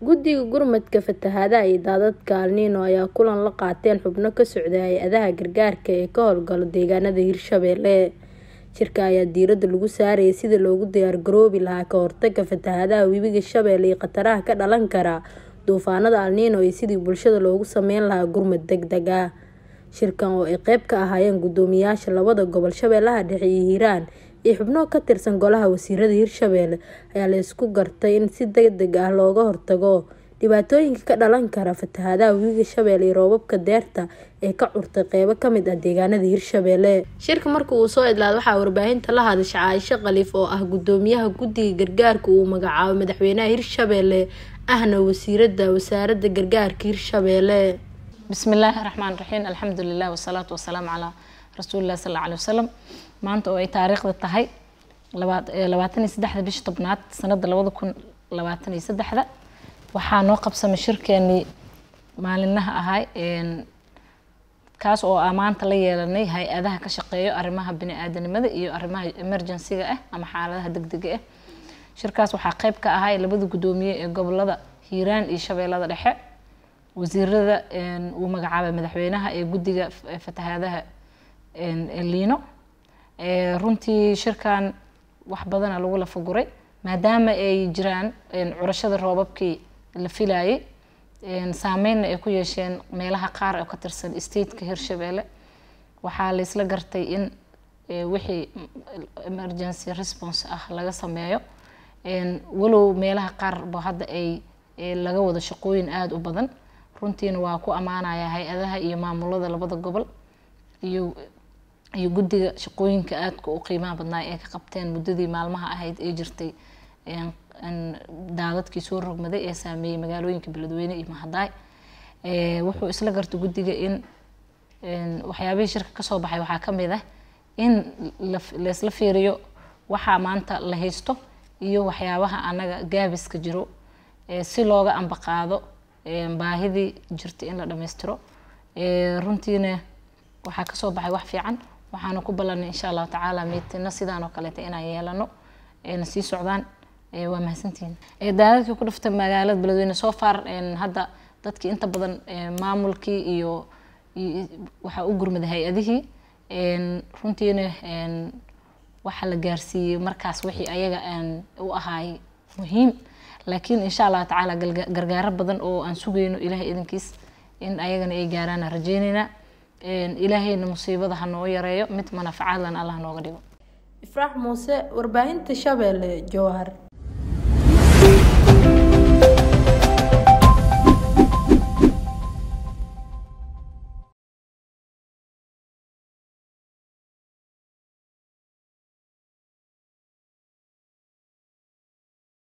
guddiga gurmadka fatahaadaha iyo daadadka alniino ayaa kulan la qaateen xubno ka socda hay-adaha gargaarka ee ka howlgalo deegaanada hirshabeelle jirka ayaa diirada lagu saarayay sidii loogu diyaar garoobi lahaa ka hortaga fatahaadaha wibiga shabeelle iyo khataraha ka dhalan kara duufaanada alniino iyo sidii bulshada loogu sameyn lahaa gurmad deg deg ah shirkan oo ay qeyb ka ahaayeen guddoomiyaasha labada gobol shabeellaha dhexe iyo hiiraan iyo xubno ka tirsan golaha wasiirada hirshabeelle ayaa la isku gartay in si degdeg ah looga hortago dhibaatooyinka ka dhalan kara fatahaadaha wiiga shabeelle iyo roobabka deerta ee ka curtay qeybo kamid ah deegaanada hirshabeelle shirka marka uu soo idlaad waxaa warbaahinta la hadasha caaisho khaliif oo ah gudoomiyaha guddiga gargaarka uu magacaabo madaxweynaha hirshabeelle ahna wasiirada wasaarada gargaarka hirshabeelle bismillaahi raxmaan raxiim alxamdulilah wasalaatu wasalaam calaa rasuulilah sal alla alai wasalam maanta oo ay taariikhda tahay labaatan iyo bisha tobnaad sanada labada kun labaatan iyo waxaa noo qabsamay shirkeenii maalinaha ahay kaas oo amaanta ah la yeelanay hay-adaha ka shaqeeyo arrimaha bini-aadanimada iyo arrimaha emergency-ga ah ama xaaladaha degdega ah shirkaas waxaa qeyb ka ahay labada guddoomiye ee gobolada hiiraan iyo shabeellada dhexe wasiirada uu magacaabay madaxweynaha ee guddiga fatahaadaha liino runtii shirkan wax badana lagu lafaguray maadaama ay jiraan curashada roobabkii la filayay saameynna ay ku yeesheen meelaha qaar oo ka tirsan stateka hirshabeelle waxaa la gartay in e, wixii emergency response ah laga sameeyo walow meelaha qaar qaarba hadda ay e, laga wado shaqooyin aada u badan runtiina waa ku amaanaya hay-adaha iyo maamulada labada gobol iyo iyo guddiga shaqooyinka aadka u qiimaha badnaa ee ka qabteen muddadii maalmaha ahayd ee jirtay daadadkii soo rogmaday ee saameeyey magaalooyinka beledweyne iyo mahadaay wuxuu isla gartay guddiga in waxyaabihii shirka kasoo baxay waxaa kamid ah in laysla fiiriyo waxaa maanta la haysto iyo waxyaabaha anaga gaabiska jiro si looga ambaqaado baahidii jirtay in la dhammaystiro runtiina waxaa kasoo baxay wax fiican waxaanu ku ballanay insha allahu tacaala miitino sidaan oo kaleeta inaan yeelano ayna sii socdaan waa mahadsantihin daadadkii ku dhuftay magaalada beledweyne soo far hadda dadkii inta badan maamulkii iyo waxaa u gurmaday hay-adihii runtiina waxaa la gaarsiiyey markaas wixii ayaga aan u ahaay muhiim laakiin insha allahu tacaala gargaaro badan oo aan sugayno ilaahay idinkiis in ayagana ay gaaraan rajeynaynaa ilaahayna musiibada ha noo yareeyo mid manafcalan allah nooga dhigo ifraax muuse warbaahinta shabeelle jowhar